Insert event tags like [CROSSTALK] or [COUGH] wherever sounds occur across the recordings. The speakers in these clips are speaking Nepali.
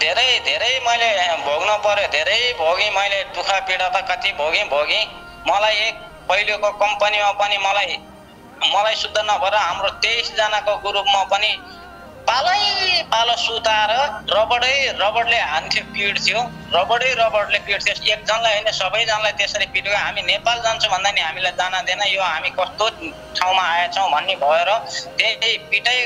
धेरै धेरै मैले भोग्नु पर्यो धेरै भोगेँ मैले दुःख पीडा त कति भोगेँ भोगेँ मलाई एक पहिलोको कम्पनीमा पनि मलाई मलाई शुद्ध नभएर हाम्रो तेइसजनाको ग्रुपमा पनि पालै पालो सुताएर रबडै रबडले हान्थ्यो पिड्थ्यो रबडै रबडले पिड्थ्यो एकजनालाई होइन सबैजनालाई त्यसरी पिट्यो हामी नेपाल जान्छौँ भन्दा नि हामीलाई जान दिएन यो हामी कस्तो ठाउँमा आएछौँ भन्ने भएर त्यही पिटै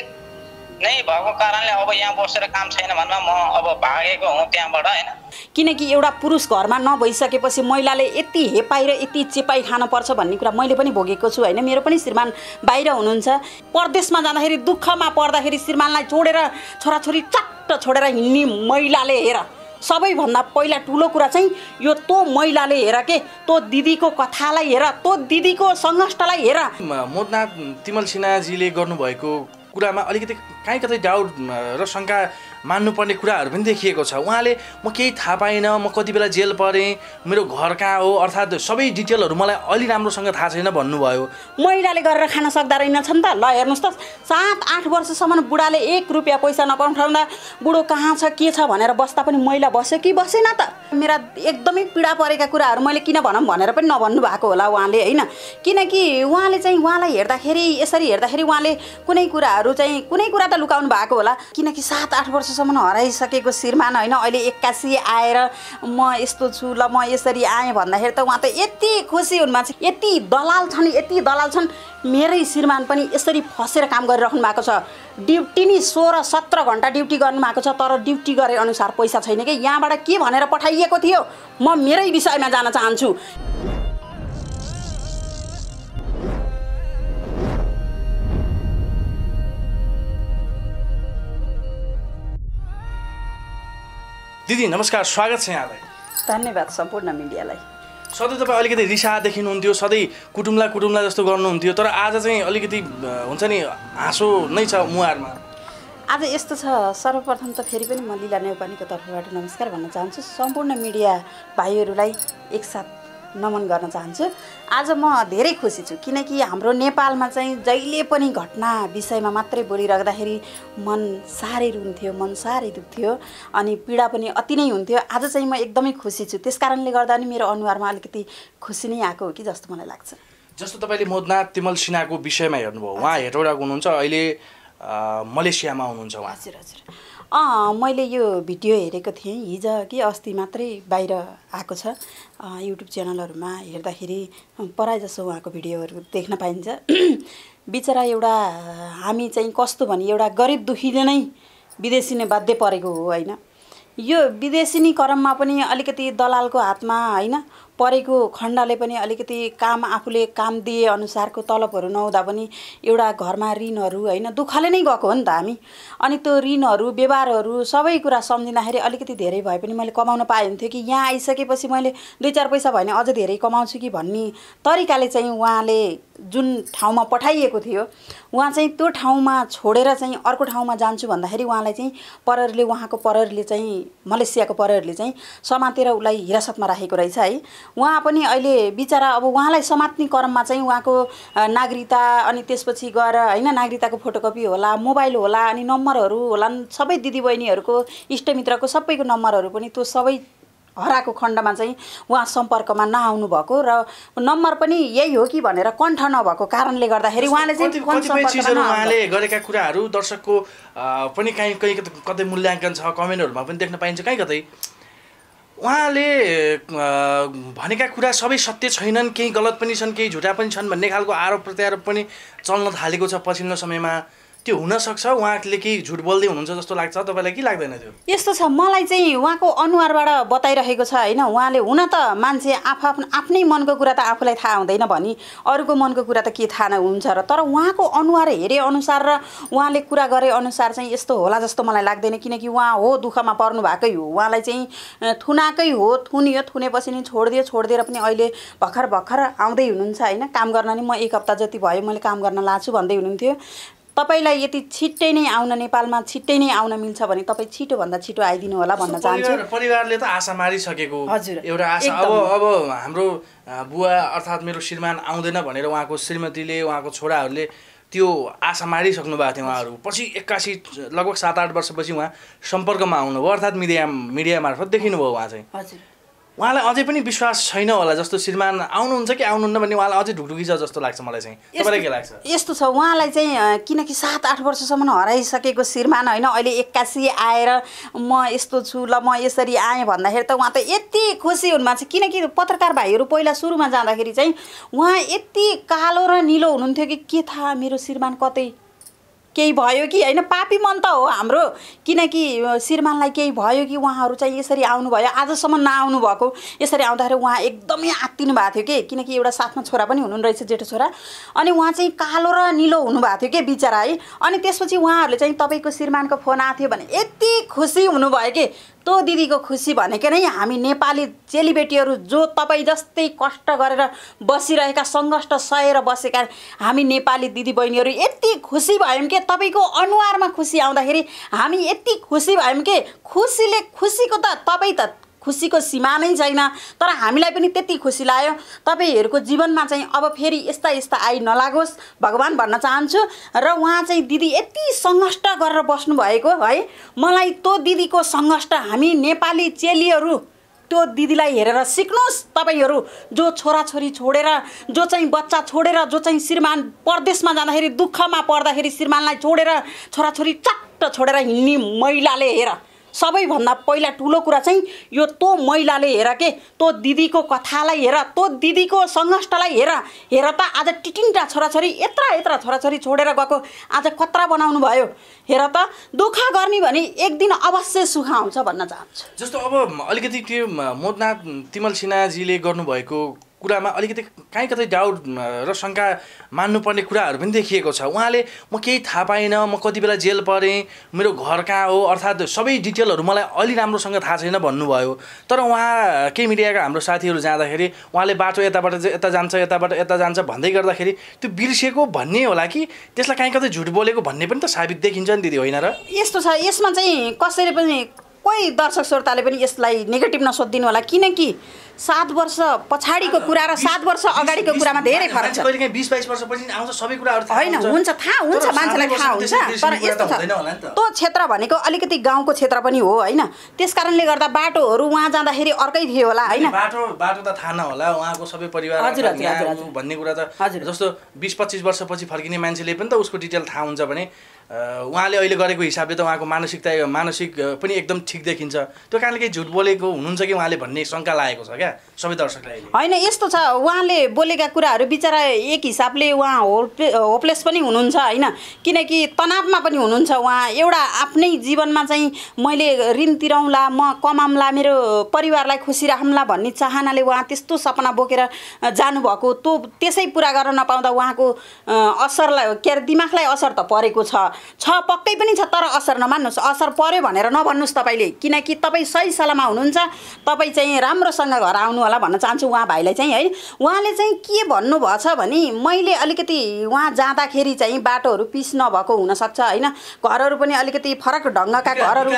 नै भएको कारणले अब यहाँ बसेर काम छैन भनेर म अब भागेको हुँ त्यहाँबाट होइन किनकि एउटा पुरुष घरमा नभइसकेपछि महिलाले यति हेपाइ र यति चिपाइ खानुपर्छ भन्ने कुरा मैले पनि भोगेको छु होइन मेरो पनि श्रीमान बाहिर हुनुहुन्छ परदेशमा जाँदाखेरि दुःखमा पर्दाखेरि श्रीमानलाई छोडेर छोराछोरी चट्ट छोडेर हिँड्ने महिलाले हेर सबैभन्दा पहिला ठुलो कुरा चाहिँ यो तँ महिलाले हेर के तँ दिदीको कथालाई हेर तँ दिदीको सङ्घर्षलाई हेर मोदनाथ तिमल सिन्हाजीले गर्नुभएको कुरामा अलिकति काहीँ कतै डाउट र शङ्का मान्नुपर्ने कुराहरू पनि देखिएको छ उहाँले म केही थाहा पाइनँ म कति बेला जेल परेँ मेरो घर कहाँ हो अर्थात् सबै डिटेलहरू मलाई अलि राम्रोसँग थाहा छैन भन्नुभयो महिलाले गरेर खान सक्दा छन् त ल हेर्नुहोस् त सात आठ वर्षसम्म बुढाले एक रुपियाँ पैसा नपठाउँदा बुढो कहाँ छ के छ भनेर बस्दा पनि महिला बस्यो कि बसेन त मेरा एकदमै पीडा परेका कुराहरू मैले किन भनौँ भनेर पनि नभन्नु भएको होला उहाँले होइन किनकि उहाँले चाहिँ उहाँलाई हेर्दाखेरि यसरी हेर्दाखेरि उहाँले कुनै कुराहरू चाहिँ कुनै कुरा त लुकाउनु भएको होला किनकि सात आठ वर्ष वर्षसम्म हराइसकेको श्रीमान होइन अहिले एक्कासी आएर म यस्तो छु ल म यसरी आएँ भन्दाखेरि त उहाँ त यति खुसी हुनु छ यति दलाल छन् यति दलाल छन् मेरै श्रीमान पनि यसरी फसेर काम गरिराख्नु भएको छ ड्युटी नि सोह्र सत्र घन्टा ड्युटी गर्नुभएको छ तर ड्युटी गरे अनुसार पैसा छैन कि यहाँबाट के भनेर पठाइएको थियो म मेरै विषयमा जान चाहन्छु दिदी नमस्कार स्वागत छ यहाँलाई धन्यवाद सम्पूर्ण मिडियालाई सधैँ तपाईँ अलिकति रिसा देखिनुहुन्थ्यो सधैँ कुटुम्ला कुटुम्ला जस्तो गर्नुहुन्थ्यो तर आज चाहिँ अलिकति हुन्छ नि हाँसो नै छ मुहारमा आज यस्तो छ सर्वप्रथम त फेरि पनि म लिला नेवानीको तर्फबाट नमस्कार भन्न चाहन्छु सम्पूर्ण मिडिया भाइहरूलाई एकसाथ नमन गर्न चाहन्छु आज म धेरै खुसी छु किनकि हाम्रो नेपालमा चाहिँ जहिले पनि घटना विषयमा मात्रै बोलिराख्दाखेरि मन साह्रै रुन्थ्यो मन साह्रै दुख्थ्यो अनि पीडा पनि अति नै हुन्थ्यो आज चाहिँ म एकदमै खुसी छु त्यस कारणले गर्दा नि मेरो अनुहारमा अलिकति खुसी नै आएको हो कि जस्तो मलाई लाग्छ जस्तो तपाईँले मोदनाथ तिमल सिन्हाको विषयमा हेर्नुभयो उहाँ हेटौँडाको हुनुहुन्छ अहिले मलेसियामा हुनुहुन्छ हजुर हजुर अँ मैले यो भिडियो हेरेको थिएँ हिजो कि अस्ति मात्रै बाहिर आएको छ युट्युब च्यानलहरूमा हेर्दाखेरि प्रायः जसो उहाँको भिडियोहरू देख्न पाइन्छ [CLEARS THROAT] बिचरा एउटा हामी चाहिँ कस्तो भने एउटा गरिब दुखीले नै विदेशी नै बाध्य परेको हो होइन यो विदेशिनी क्रममा पनि अलिकति दलालको हातमा होइन परेको खण्डले पनि अलिकति काम आफूले काम दिए अनुसारको तलबहरू नहुँदा पनि एउटा घरमा ऋणहरू होइन दुःखले नै गएको हो नि त हामी अनि त्यो ऋणहरू व्यवहारहरू सबै कुरा सम्झिँदाखेरि अलिकति धेरै भए पनि मैले कमाउन पाएँ हुन्थ्यो कि यहाँ आइसकेपछि मैले दुई चार पैसा भयो भने अझ धेरै कमाउँछु कि भन्ने तरिकाले चाहिँ उहाँले जुन ठाउँमा पठाइएको थियो उहाँ चाहिँ त्यो ठाउँमा छोडेर चाहिँ अर्को ठाउँमा जान्छु भन्दाखेरि उहाँलाई चाहिँ परहरूले उहाँको परहरूले चाहिँ मलेसियाको परहरूले चाहिँ समातेर उसलाई हिरासतमा राखेको रहेछ है उहाँ पनि अहिले बिचरा अब उहाँलाई समात्ने क्रममा चाहिँ उहाँको नागरिकता अनि त्यसपछि गएर होइन नागरिकताको फोटोकपी होला मोबाइल होला अनि नम्बरहरू होला सबै दिदीबहिनीहरूको इष्टमित्रको सबैको नम्बरहरू पनि त्यो सबै हराएको खण्डमा चाहिँ उहाँ सम्पर्कमा नआउनु भएको र नम्बर पनि यही हो कि भनेर कण्ठ नभएको कारणले गर्दाखेरि उहाँले चाहिँ उहाँले गरेका कुराहरू दर्शकको पनि कहीँ कहीँ कतै मूल्याङ्कन छ कमेन्टहरूमा पनि देख्न पाइन्छ कहीँ कतै उहाँले भनेका कुरा सबै सत्य छैनन् केही गलत पनि छन् केही झुटा पनि छन् भन्ने खालको आरोप प्रत्यारोप पनि चल्न थालेको छ पछिल्लो समयमा त्यो हुनसक्छ उहाँले केही झुट बोल्दै हुनुहुन्छ जस्तो लाग्छ तपाईँलाई के लाग्दैन त्यो यस्तो छ मलाई चाहिँ उहाँको अनुहारबाट बताइरहेको छ होइन उहाँले हुन त मान्छे आफू आफ्नो आफ्नै मनको कुरा त आफूलाई थाहा हुँदैन भने अरूको मनको कुरा त के थाहा हुन्छ र तर उहाँको अनुहार हेरे अनुसार र उहाँले कुरा गरे अनुसार चाहिँ यस्तो होला जस्तो मलाई लाग्दैन किनकि उहाँ हो दुःखमा पर्नु भएकै हो उहाँलाई चाहिँ थुनाकै हो थुनियो थुनेपछि नि छोडिदियो छोडिदिएर पनि अहिले भर्खर भर्खर आउँदै हुनुहुन्छ होइन काम गर्न नि म एक हप्ता जति भयो मैले काम गर्न लाछु भन्दै हुनुहुन्थ्यो तपाईँलाई यति छिट्टै नै आउन नेपालमा छिट्टै नै आउन मिल्छ भने तपाईँ छिटोभन्दा छिटो आइदिनु होला भन्न चाहन्छु परिवारले त आशा मारिसकेको हजुर एउटा आशा अब अब हाम्रो बुवा अर्थात् मेरो श्रीमान आउँदैन भनेर उहाँको श्रीमतीले उहाँको छोराहरूले त्यो आशा मारिसक्नु भएको थियो उहाँहरू पछि एक्कासी लगभग सात आठ वर्षपछि उहाँ सम्पर्कमा आउनुभयो अर्थात् मिडिया मिडिया मार्फत देखिनुभयो उहाँ चाहिँ उहाँलाई अझै पनि विश्वास छैन होला जस्तो श्रीमान आउनुहुन्छ कि आउनुहुन्न भने उहाँलाई अझै ढुकढुकी छ जस्तो लाग्छ मलाई चाहिँ तपाईँलाई के लाग्छ यस्तो छ उहाँलाई चाहिँ किनकि सात आठ वर्षसम्म हराइसकेको श्रीमान होइन अहिले एक्कासी आएर म यस्तो छु ल म यसरी आएँ भन्दाखेरि त उहाँ त यति खुसी हुनुहुन्छ किनकि पत्रकार भाइहरू पहिला सुरुमा जाँदाखेरि चाहिँ उहाँ यति कालो र निलो हुनुहुन्थ्यो कि के थाहा मेरो श्रीमान कतै केही भयो कि होइन पापी मन त हो हाम्रो किनकि श्रीमानलाई केही भयो कि उहाँहरू चाहिँ यसरी आउनुभयो आजसम्म नआउनु भएको यसरी आउँदाखेरि उहाँ एकदमै आत्तिनु भएको थियो कि किनकि एउटा साथमा छोरा पनि हुनु रहेछ जेठो छोरा अनि उहाँ चाहिँ कालो र निलो हुनुभएको थियो कि बिचरा है अनि त्यसपछि उहाँहरूले चाहिँ तपाईँको श्रीमानको फोन आएको थियो भने यति खुसी हुनुभयो कि यस्तो दिदीको खुसी भनेकै नै हामी नेपाली चेलीबेटीहरू जो तपाईँ जस्तै कष्ट गरेर बसिरहेका सङ्घर्ष सहेर बसेका हामी नेपाली दिदीबहिनीहरू यति खुसी भयौँ के तपाईँको अनुहारमा खुसी आउँदाखेरि हामी यति खुसी भयौँ के खुसीले खुसीको त तपाईँ त खुसीको सीमा नै छैन तर हामीलाई पनि त्यति खुसी लाग्यो तपाईँहरूको जीवनमा चाहिँ अब फेरि यस्ता यस्ता आइ नलागोस् भगवान् भन्न चाहन्छु र उहाँ चाहिँ दिदी यति सङ्घष्ट गरेर बस्नुभएको है मलाई त्यो दिदीको सङ्घष्ट हामी नेपाली चेलीहरू त्यो दिदीलाई हेरेर सिक्नुहोस् तपाईँहरू जो छोराछोरी छोडेर जो चाहिँ बच्चा छोडेर जो चाहिँ श्रीमान परदेशमा जाँदाखेरि दुःखमा पर्दाखेरि श्रीमानलाई छोडेर छोराछोरी चट्ट छोडेर हिँड्ने महिलाले हेर सबैभन्दा पहिला ठुलो कुरा चाहिँ यो तँ महिलाले हेर के तँ दिदीको कथालाई हेर तँ दिदीको सङ्घष्टलाई हेर हेर त आज टिटिङटा छोराछोरी यत्र यत्र छोराछोरी छोडेर गएको आज कत्रा बनाउनु भयो हेर त दुःख गर्ने भने एक दिन अवश्य सुख आउँछ भन्न चाहन्छु जस्तो अब अलिकति त्यो मोदनाथ तिमल सिन्हाजीले गर्नुभएको कुरामा अलिकति काहीँ कतै डाउट र शङ्का मान्नुपर्ने कुराहरू पनि देखिएको छ उहाँले म केही थाहा पाइनँ म कति बेला जेल परेँ मेरो घर कहाँ हो अर्थात् सबै डिटेलहरू मलाई अलि राम्रोसँग थाहा छैन भन्नुभयो तर उहाँ केही मिडियाका हाम्रो साथीहरू जाँदाखेरि उहाँले बाटो यताबाट यता जान्छ यताबाट यता जान्छ भन्दै गर्दाखेरि त्यो बिर्सिएको भन्ने होला कि त्यसलाई काहीँ कतै झुट बोलेको भन्ने पनि त साबित देखिन्छ नि दिदी होइन र यस्तो छ यसमा चाहिँ कसैले पनि कोही दर्शक श्रोताले पनि यसलाई नेगेटिभ नसोधिदिनु होला किनकि सात वर्ष पछाडिको कुरा र सात वर्ष अगाडिको कुरामा धेरै फरक छ होइन हुन्छ थाहा हुन्छ मान्छेलाई थाहा हुन्छ तर यस्तो छ त्यो क्षेत्र भनेको अलिकति गाउँको क्षेत्र पनि हो होइन त्यस कारणले गर्दा बाटोहरू उहाँ जाँदाखेरि अर्कै थियो होला होइन बाटो बाटो त थाहा नहोला उहाँको सबै परिवार हजुर हजुर भन्ने कुरा त जस्तो बिस पच्चिस वर्षपछि फर्किने मान्छेले पनि त उसको डिटेल थाहा हुन्छ भने उहाँले अहिले गरेको हिसाबले त उहाँको मानसिकता मानसिक पनि एकदम ठिक देखिन्छ त्यो कारणले केही झुट बोलेको हुनुहुन्छ कि उहाँले भन्ने शङ्का लागेको छ क्या सबै दर्शकलाई होइन यस्तो छ उहाँले बोलेका कुराहरू बिचरा एक हिसाबले उहाँ होपले होपलेस पनि हुनुहुन्छ होइन किनकि तनावमा पनि हुनुहुन्छ उहाँ एउटा आफ्नै जीवनमा चाहिँ मैले ऋण तिराउँला म कमाउँला मेरो परिवारलाई खुसी राखौँला भन्ने चाहनाले उहाँ त्यस्तो सपना बोकेर जानुभएको त्यो त्यसै पुरा गर्न नपाउँदा उहाँको असरलाई के अरे दिमागलाई असर त परेको छ छ पक्कै पनि छ तर असर नमान्नुहोस् असर पऱ्यो भनेर नभन्नुहोस् तपाईँले किनकि तपाईँ सही सलामा हुनुहुन्छ तपाईँ चाहिँ राम्रोसँग घर आउनु होला भन्न चाहन्छु उहाँ भाइलाई चाहिँ है उहाँले चाहिँ के भन्नुभएछ भने मैले अलिकति उहाँ जाँदाखेरि चाहिँ बाटोहरू पिस नभएको हुनसक्छ होइन घरहरू पनि अलिकति फरक ढङ्गका घरहरू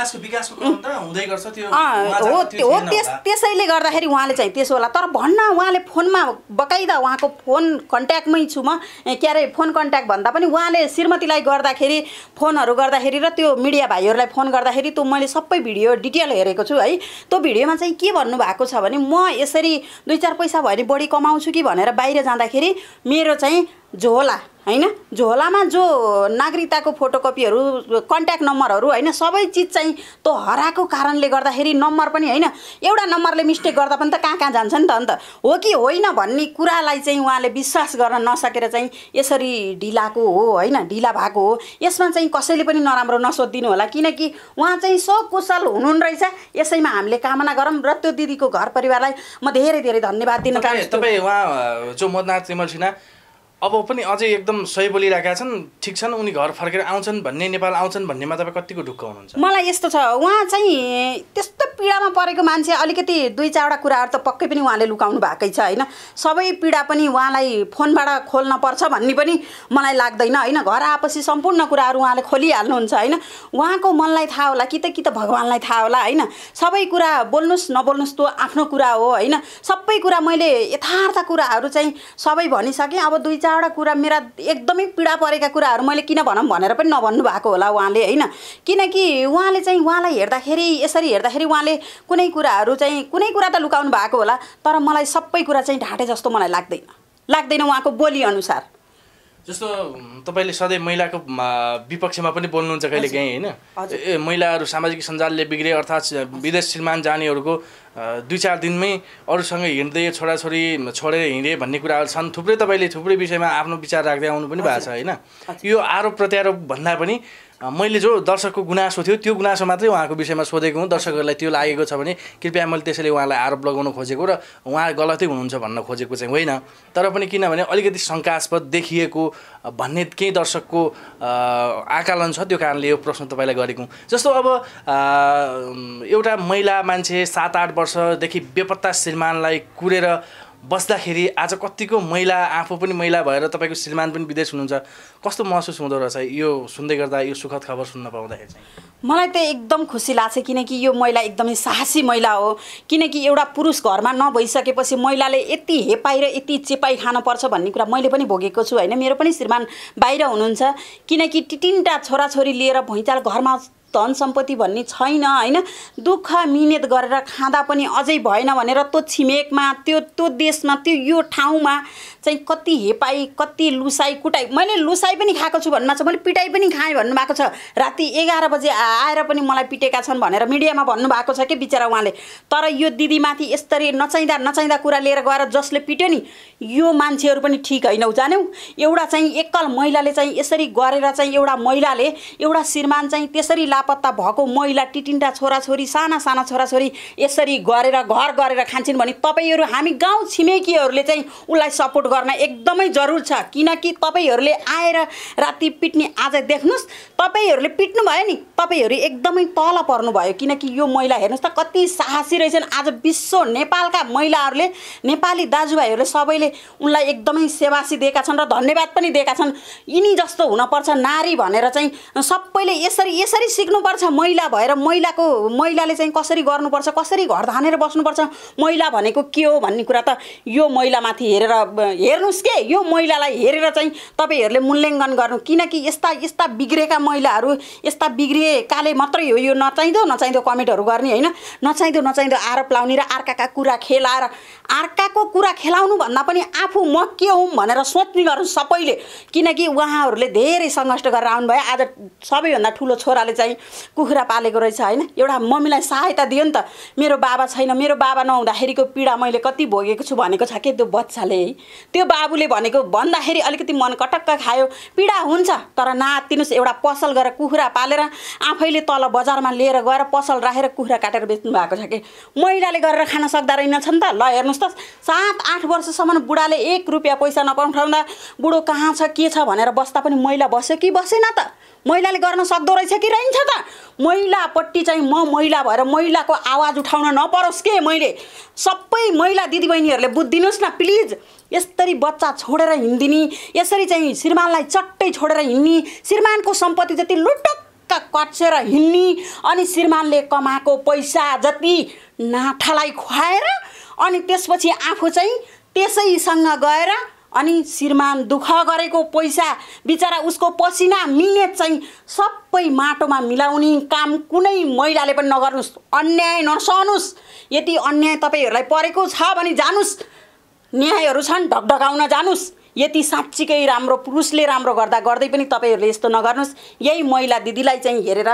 हो हो त्यस त्यसैले गर्दाखेरि उहाँले चाहिँ त्यसो होला तर भन्न उहाँले फोनमा बकाइदा उहाँको फोन कन्ट्याक्टमै छु म के अरे फोन कन्ट्याक्ट भन्दा पनि उहाँले श्रीमतीलाई गर्दाखेरि फोनहरू गर्दाखेरि र त्यो मिडिया भाइहरूलाई फोन गर्दाखेरि त्यो मैले सबै भिडियो डिटेल हेरेको छु है त्यो भिडियोमा चाहिँ के भन्नुभएको छ भने म यसरी दुई चार पैसा भयो भने बढी कमाउँछु कि भनेर बाहिर जाँदाखेरि मेरो चाहिँ झोला होइन झोलामा जो नागरिकताको फोटोकपीहरू कन्ट्याक्ट नम्बरहरू होइन सबै चिज चाहिँ त्यो हराएको कारणले गर्दाखेरि नम्बर पनि होइन एउटा नम्बरले मिस्टेक गर्दा पनि त कहाँ कहाँ जान्छ नि त अन्त हो कि होइन भन्ने कुरालाई चाहिँ उहाँले विश्वास गर्न नसकेर चाहिँ यसरी ढिलाको हो होइन ढिला भएको हो यसमा चाहिँ कसैले पनि नराम्रो नसोधिदिनु होला किनकि उहाँ चाहिँ सकुशल हुनुहुन्न रहेछ यसैमा हामीले कामना गरौँ र त्यो दिदीको घर परिवारलाई म धेरै धेरै धन्यवाद दिन चाहन्छु तपाईँ उहाँ जो मदनाथ अब पनि अझै एकदम सही बोलिरहेका छन् ठिक छन् उनी घर फर्केर आउँछन् भन्ने नेपाल आउँछन् भन्नेमा तपाईँ कतिको ढुक्क हुनुहुन्छ मलाई यस्तो छ उहाँ चाहिँ त्यस्तो पीडामा परेको मान्छे अलिकति दुई चारवटा कुराहरू त पक्कै पनि उहाँले लुकाउनु भएकै छ होइन सबै पीडा पनि उहाँलाई फोनबाट खोल्न पर्छ भन्ने पनि मलाई लाग्दैन होइन घर आएपछि सम्पूर्ण कुराहरू उहाँले खोलिहाल्नुहुन्छ होइन उहाँको मनलाई थाहा होला कि त कि त भगवान्लाई थाहा होला होइन सबै कुरा बोल्नुहोस् नबोल्नुहोस् त्यो आफ्नो कुरा हो होइन सबै कुरा मैले यथार्थ कुराहरू चाहिँ सबै भनिसकेँ अब दुई चारवटा कुरा मेरा एकदमै पीडा परेका कुराहरू मैले किन भनौँ भनेर पनि नभन्नु भएको होला उहाँले होइन किनकि उहाँले चाहिँ उहाँलाई हेर्दाखेरि यसरी हेर्दाखेरि उहाँले कुनै कुराहरू चाहिँ कुनै कुरा त लुकाउनु भएको होला तर मलाई सबै कुरा चाहिँ ढाँटे जस्तो मलाई लाग्दैन लाग्दैन उहाँको बोलीअनुसार जस्तो तपाईँले सधैँ महिलाको विपक्षमा पनि बोल्नुहुन्छ कहिले काहीँ होइन ए महिलाहरू सामाजिक सञ्जालले बिग्रे अर्थात् विदेश श्रीमान जानेहरूको दुई चार दिनमै अरूसँग हिँड्दै छोराछोरी छोडेर हिँडे भन्ने कुराहरू छन् थुप्रै तपाईँले थुप्रै विषयमा आफ्नो विचार राख्दै आउनु पनि भएको छ होइन यो आरोप प्रत्यारोप भन्दा पनि मैले जो दर्शकको गुनासो थियो त्यो गुनासो मात्रै उहाँको विषयमा सोधेको हुँ दर्शकहरूलाई त्यो लागेको छ भने कृपया मैले त्यसैले उहाँलाई आरोप लगाउन खोजेको र उहाँ गलतै हुनुहुन्छ भन्न खोजेको चाहिँ होइन तर पनि किनभने अलिकति शङ्कास्पद देखिएको भन्ने केही दर्शकको आकलन छ त्यो कारणले यो प्रश्न तपाईँलाई गरेको जस्तो अब एउटा महिला मान्छे सात आठ वर्षदेखि बेपत्ता श्रीमानलाई कुरेर बस्दाखेरि आज कतिको महिला आफू पनि महिला भएर तपाईँको श्रीमान पनि विदेश हुनुहुन्छ कस्तो महसुस हुँदो रहेछ यो सुन्दै गर्दा यो सुखद खबर सुन्न पाउँदाखेरि चाहिँ मलाई त एकदम खुसी लाग्छ किनकि यो महिला एकदमै साहसी महिला हो किनकि एउटा पुरुष घरमा नभइसकेपछि महिलाले यति हेपाइ र यति चेपाइ खानुपर्छ भन्ने कुरा मैले पनि भोगेको छु होइन मेरो पनि श्रीमान बाहिर हुनुहुन्छ किनकि तिनवटा छोराछोरी लिएर भुइँचाल घरमा धन सम्पत्ति भन्ने छैन होइन दुःख मिहिनेत गरेर खाँदा पनि अझै भएन भनेर त्यो छिमेकमा त्यो त्यो देशमा त्यो यो ठाउँमा चाहिँ कति हेपाई कति लुसाई कुटाई मैले लुसाई पनि खाएको छु भन्नुभएको छ मैले पिटाइ पनि खाएँ भन्नुभएको छ राति एघार बजे आएर पनि मलाई पिटेका छन् भनेर मिडियामा भन्नुभएको छ कि बिचरा उहाँले तर यो दिदीमाथि यसरी नचाहिँदा नचाहिँदा कुरा लिएर गएर जसले पिट्यो नि यो मान्छेहरू पनि ठिक होइन जान्यौँ एउटा चाहिँ एकल महिलाले चाहिँ यसरी गरेर चाहिँ एउटा महिलाले एउटा श्रीमान चाहिँ त्यसरी लापत्ता भएको महिला तिनवटा छोराछोरी साना साना छोराछोरी यसरी गरेर घर गरेर खान्छन् भने तपाईँहरू हामी गाउँ छिमेकीहरूले चाहिँ उसलाई सपोर्ट गर्न एकदमै जरुर छ किनकि तपाईँहरूले आएर राति पिट्ने आज देख्नुहोस् तपाईँहरूले पिट्नु भयो नि तपाईँहरू एकदमै तल पर्नुभयो किनकि यो महिला हेर्नुहोस् त कति साहसी रहेछन् आज विश्व नेपालका महिलाहरूले नेपाली दाजुभाइहरूले सबैले उनलाई एकदमै सेवासी दिएका छन् र धन्यवाद पनि दिएका छन् यिनी जस्तो हुनपर्छ नारी भनेर चाहिँ सबैले यसरी यसरी सिक्नुपर्छ महिला भएर महिलाको महिलाले चाहिँ कसरी गर्नुपर्छ कसरी घर धानेर बस्नुपर्छ महिला भनेको के हो भन्ने कुरा त यो महिलामाथि हेरेर हेर्नुहोस् के यो महिलालाई हेरेर चाहिँ तपाईँहरूले मूल्याङ्कन गर्नु किनकि यस्ता यस्ता बिग्रेका महिलाहरू यस्ता बिग्रिएकाले मात्रै हो यो नचाहिँदो नचाहिँदो कमेन्टहरू गर्ने होइन नचाहिँदो नचाहिँदो आरोप लाउने र अर्काका कुरा खेलाएर अर्काको कुरा खेलाउनु भन्दा पनि आफू म के हुँ भनेर सोच्ने गर्नु सबैले किनकि उहाँहरूले धेरै सङ्घर्ष गरेर आउनुभयो आज सबैभन्दा ठुलो छोराले चाहिँ कुखुरा पालेको रहेछ होइन एउटा मम्मीलाई सहायता दियो नि त मेरो बाबा छैन मेरो बाबा नहुँदाखेरिको पीडा मैले कति भोगेको छु भनेको छ के त्यो बच्चाले है त्यो बाबुले भनेको भन्दाखेरि अलिकति मन कटक्क खायो पीडा हुन्छ तर नातिनुहोस् एउटा पसल गरेर कुखुरा पालेर आफैले तल बजारमा लिएर गएर पसल राखेर कुखुरा काटेर बेच्नु भएको छ कि महिलाले गरेर खान सक्दा रहेनछन् त ल हेर्नुहोस् त सात आठ वर्षसम्म बुढाले एक रुपियाँ पैसा नपठाउँदा बुढो कहाँ छ के छ भनेर बस्दा पनि महिला बस्यो कि बसेन त महिलाले गर्न सक्दो रहेछ कि रहन्छ त महिलापट्टि चाहिँ म महिला भएर महिलाको आवाज उठाउन नपरोस् के मैले सबै महिला दिदीबहिनीहरूले बुझिदिनुहोस् न प्लिज यसरी बच्चा छोडेर हिँडिदिने यसरी चाहिँ श्रीमानलाई चट्टै छोडेर हिँड्ने श्रीमानको सम्पत्ति जति लुटक्क कचेर हिँड्ने अनि श्रीमानले कमाएको पैसा जति नाठालाई खुवाएर अनि त्यसपछि आफू चाहिँ त्यसैसँग गएर अनि श्रीमान दुःख गरेको पैसा बिचरा उसको पसिना मिने चाहिँ सबै माटोमा मिलाउने काम कुनै महिलाले पनि नगर्नुहोस् अन्याय नसहनुहोस् यति अन्याय तपाईँहरूलाई परेको छ भने जानुस् न्यायहरू छन् ढकढकाउन जानुस् यति साँच्चीकै राम्रो पुरुषले राम्रो गर्दा गर्दै पनि तपाईँहरूले यस्तो नगर्नुहोस् यही महिला दिदीलाई चाहिँ हेरेर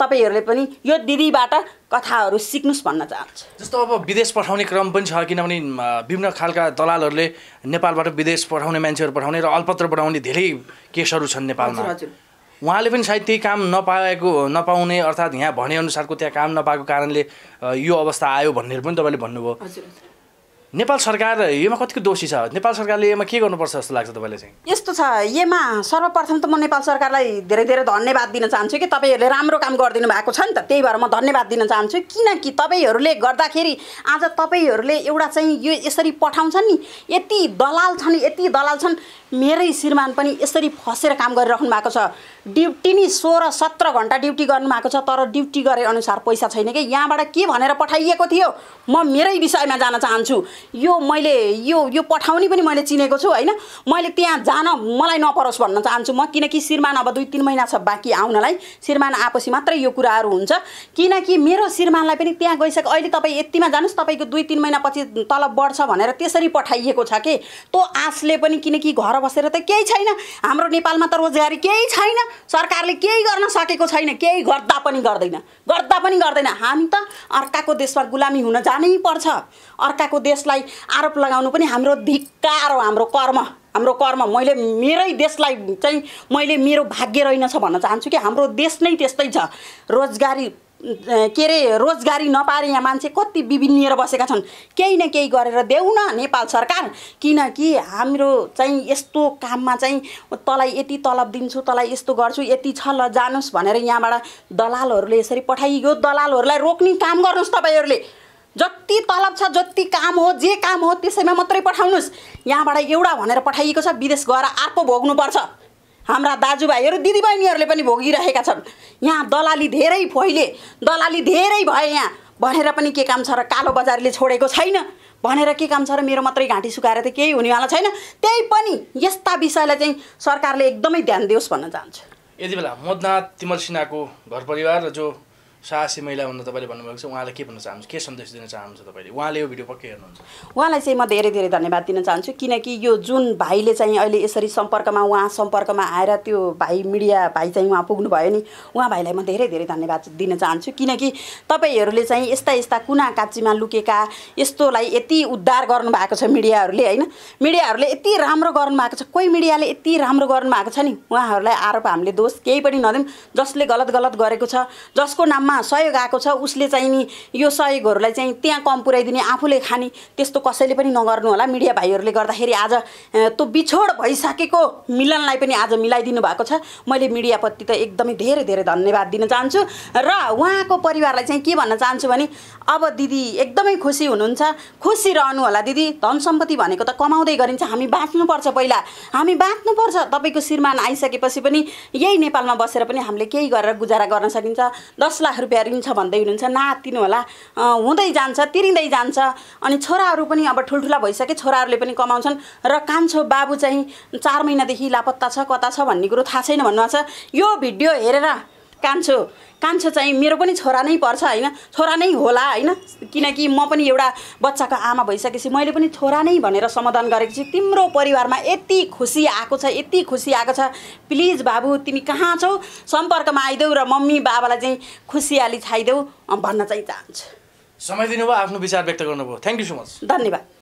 तपाईँहरूले पनि यो दिदीबाट कथाहरू सिक्नुहोस् भन्न चाहन्छु जस्तो अब विदेश पठाउने क्रम पनि छ किनभने विभिन्न खालका दलालहरूले नेपालबाट विदेश पठाउने मान्छेहरू पठाउने र अल्पत्र बढाउने धेरै केसहरू छन् नेपालमा उहाँले पनि सायद त्यही काम नपाएको नपाउने अर्थात् यहाँ भनेअनुसारको त्यहाँ काम नपाएको कारणले यो अवस्था आयो भनेर पनि तपाईँले भन्नुभयो नेपाल सरकार योमा कतिको दोषी छ नेपाल सरकारले योमा के गर्नुपर्छ जस्तो लाग्छ तपाईँलाई चाहिँ यस्तो छ यहाँ सर्वप्रथम त म नेपाल सरकारलाई धेरै धेरै धन्यवाद दिन चाहन्छु कि तपाईँहरूले राम्रो काम गरिदिनु भएको छ नि त त्यही भएर म धन्यवाद दिन चाहन्छु किनकि तपाईँहरूले गर्दाखेरि आज तपाईँहरूले एउटा चाहिँ यो यसरी पठाउँछन् नि यति दलाल छन् यति दलाल छन् मेरै श्रीमान पनि यसरी फसेर काम गरिराख्नु भएको छ ड्युटी नि सोह्र सत्र घन्टा ड्युटी गर्नुभएको छ तर ड्युटी गरे अनुसार पैसा छैन कि यहाँबाट के भनेर पठाइएको थियो म मेरै विषयमा जान चाहन्छु यो मैले यो यो पठाउने पनि मैले चिनेको छु होइन मैले त्यहाँ जान मलाई नपरोस् भन्न चाहन्छु म किनकि श्रीमान अब दुई तिन महिना छ बाँकी आउनलाई श्रीमान आएपछि मात्रै यो कुराहरू हुन्छ किनकि मेरो श्रीमानलाई पनि त्यहाँ गइसक्यो अहिले तपाईँ यतिमा जानुहोस् तपाईँको दुई तिन महिनापछि तलब बढ्छ भनेर त्यसरी पठाइएको छ कि त्यो आशले पनि किनकि घर बसेर त केही छैन हाम्रो नेपालमा त रोजगारी केही छैन सरकारले केही गर्न सकेको छैन केही गर्दा पनि गर्दैन गर्दा पनि गर्दैन हामी त अर्काको देशमा गुलामी हुन जानै पर्छ अर्काको देशलाई देशलाई आरोप लगाउनु पनि हाम्रो धिक्कार हो हाम्रो कर्म हाम्रो कर्म मैले मेरै देशलाई चाहिँ मैले मेरो भाग्य रहेनछ भन्न चाहन्छु कि हाम्रो देश नै त्यस्तै छ रोजगारी के अरे रोजगारी नपाएर यहाँ मान्छे कति बिबिनिएर बसेका छन् केही न केही गरेर देऊ न नेपाल सरकार किनकि हाम्रो चाहिँ यस्तो काममा चाहिँ तँलाई यति तलब दिन्छु तँलाई यस्तो गर्छु यति छ ल जानुहोस् भनेर यहाँबाट दलालहरूले यसरी पठाइयो दलालहरूलाई रोक्ने काम गर्नुहोस् तपाईँहरूले जति तलब छ जति काम हो जे काम हो त्यसैमा मात्रै पठाउनुहोस् यहाँबाट एउटा भनेर पठाइएको छ विदेश गएर अर्को भोग्नुपर्छ हाम्रा दाजुभाइहरू दिदीबहिनीहरूले पनि भोगिरहेका छन् यहाँ दलाली धेरै फैले दलाली धेरै भए यहाँ भनेर पनि के काम छ र कालो बजारले छोडेको छैन भनेर के काम छ र मेरो मात्रै घाँटी सुकाएर त केही हुनेवाला छैन त्यही पनि यस्ता विषयलाई चाहिँ सरकारले एकदमै ध्यान दियोस् भन्न चाहन्छु यति बेला मोदनाथ तिमल सिन्हाको घर परिवार र जो साहसी महिला भनेर तपाईँले भन्नुभएको छ उहाँलाई के भन्न चाहनुहुन्छ के सन्देश दिन चाहनुहुन्छ तपाईँले उहाँले यो भिडियो पक्कै हेर्नुहुन्छ उहाँलाई चाहिँ म धेरै धेरै धन्यवाद दिन चाहन्छु किनकि यो जुन भाइले चाहिँ अहिले यसरी सम्पर्कमा उहाँ सम्पर्कमा आएर त्यो भाइ मिडिया भाइ चाहिँ उहाँ भयो नि उहाँ भाइलाई म धेरै धेरै धन्यवाद दिन चाहन्छु किनकि तपाईँहरूले चाहिँ यस्ता यस्ता कुना काचीमा लुकेका यस्तोलाई यति उद्धार गर्नुभएको छ मिडियाहरूले होइन मिडियाहरूले यति राम्रो गर्नुभएको छ कोही मिडियाले यति राम्रो गर्नुभएको छ नि उहाँहरूलाई आरोप हामीले दोष केही पनि नदिउँ जसले गलत गलत गरेको छ जसको नाममा काममा सहयोग आएको छ उसले चाहिँ नि यो सहयोगहरूलाई चाहिँ त्यहाँ कम पुऱ्याइदिने आफूले खाने त्यस्तो कसैले पनि नगर्नु होला मिडिया भाइहरूले गर्दाखेरि आज त्यो बिछोड भइसकेको मिलनलाई पनि आज मिलाइदिनु भएको छ मैले मिडियाप्रति त एकदमै धेरै धेरै धन्यवाद दिन चाहन्छु र उहाँको परिवारलाई चाहिँ के भन्न चाहन्छु भने अब दिदी एकदमै खुसी हुनुहुन्छ खुसी रहनु होला दिदी धन सम्पत्ति भनेको त कमाउँदै गरिन्छ हामी बाँच्नुपर्छ पहिला हामी बाँच्नुपर्छ तपाईँको श्रीमान आइसकेपछि पनि यही नेपालमा बसेर पनि हामीले केही गरेर गुजारा गर्न सकिन्छ दस लाख रुपियाँ ऋण छ भन्दै हुनुहुन्छ नातिनु होला हुँदै जान्छ तिरिँदै जान्छ अनि छोराहरू पनि अब ठुल्ठुला भइसके छोराहरूले पनि कमाउँछन् र कान्छो बाबु चाहिँ चार महिनादेखि लापत्ता छ कता छ भन्ने कुरो थाहा छैन भन्नुभएको छ यो भिडियो हेरेर कान्छो कान्छो चाहिँ मेरो पनि छोरा नै पर्छ होइन छोरा नै होला होइन किनकि म पनि एउटा बच्चाको आमा भइसकेपछि मैले पनि छोरा नै भनेर समाधान गरेको छु तिम्रो परिवारमा यति खुसी आएको छ यति खुसी आएको छ प्लिज बाबु तिमी कहाँ छौ सम्पर्कमा आइदेऊ र मम्मी बाबालाई चाहिँ खुसियाली छाइदेऊ भन्न चाहिँ चाहन्छु समय दिनुभयो आफ्नो विचार व्यक्त गर्नुभयो थ्याङ्क यू सो मच धन्यवाद